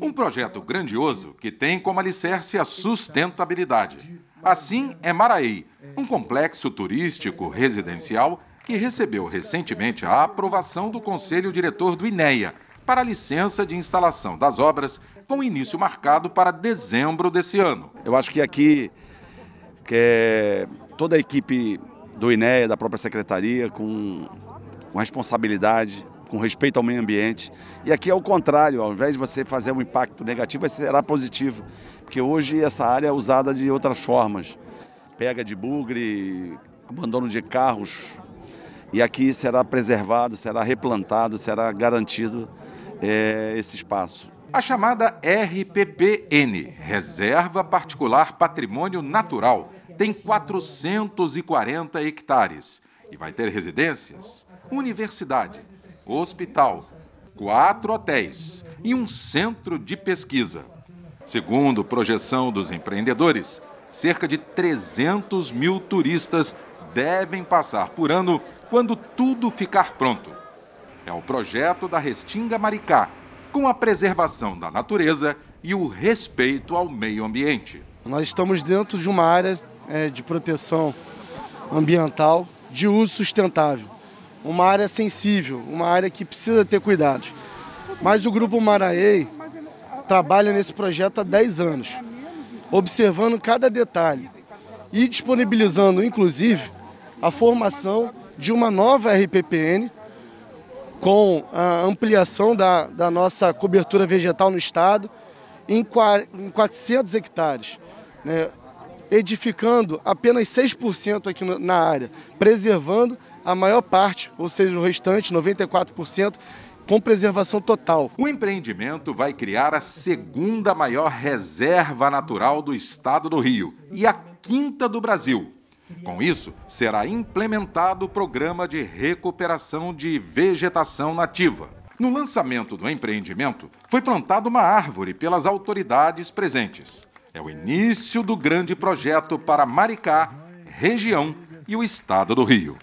Um projeto grandioso que tem como alicerce a sustentabilidade. Assim é Maraí, um complexo turístico residencial que recebeu recentemente a aprovação do Conselho Diretor do INEA para a licença de instalação das obras, com início marcado para dezembro desse ano. Eu acho que aqui que é toda a equipe do INEA, da própria secretaria, com, com responsabilidade, com respeito ao meio ambiente. E aqui é o contrário, ao invés de você fazer um impacto negativo, será positivo, porque hoje essa área é usada de outras formas. Pega de bugre, abandono de carros, e aqui será preservado, será replantado, será garantido é, esse espaço. A chamada RPPN, Reserva Particular Patrimônio Natural, tem 440 hectares e vai ter residências, universidade, hospital, quatro hotéis e um centro de pesquisa. Segundo projeção dos empreendedores, cerca de 300 mil turistas devem passar por ano quando tudo ficar pronto. É o projeto da Restinga Maricá, com a preservação da natureza e o respeito ao meio ambiente. Nós estamos dentro de uma área é, de proteção ambiental de uso sustentável uma área sensível, uma área que precisa ter cuidado. Mas o Grupo Maraei trabalha nesse projeto há 10 anos, observando cada detalhe e disponibilizando, inclusive, a formação de uma nova RPPN com a ampliação da, da nossa cobertura vegetal no estado em 400 hectares. Né? edificando apenas 6% aqui na área, preservando a maior parte, ou seja, o restante, 94%, com preservação total. O empreendimento vai criar a segunda maior reserva natural do estado do Rio e a quinta do Brasil. Com isso, será implementado o programa de recuperação de vegetação nativa. No lançamento do empreendimento, foi plantada uma árvore pelas autoridades presentes. É o início do grande projeto para Maricá, região e o estado do Rio.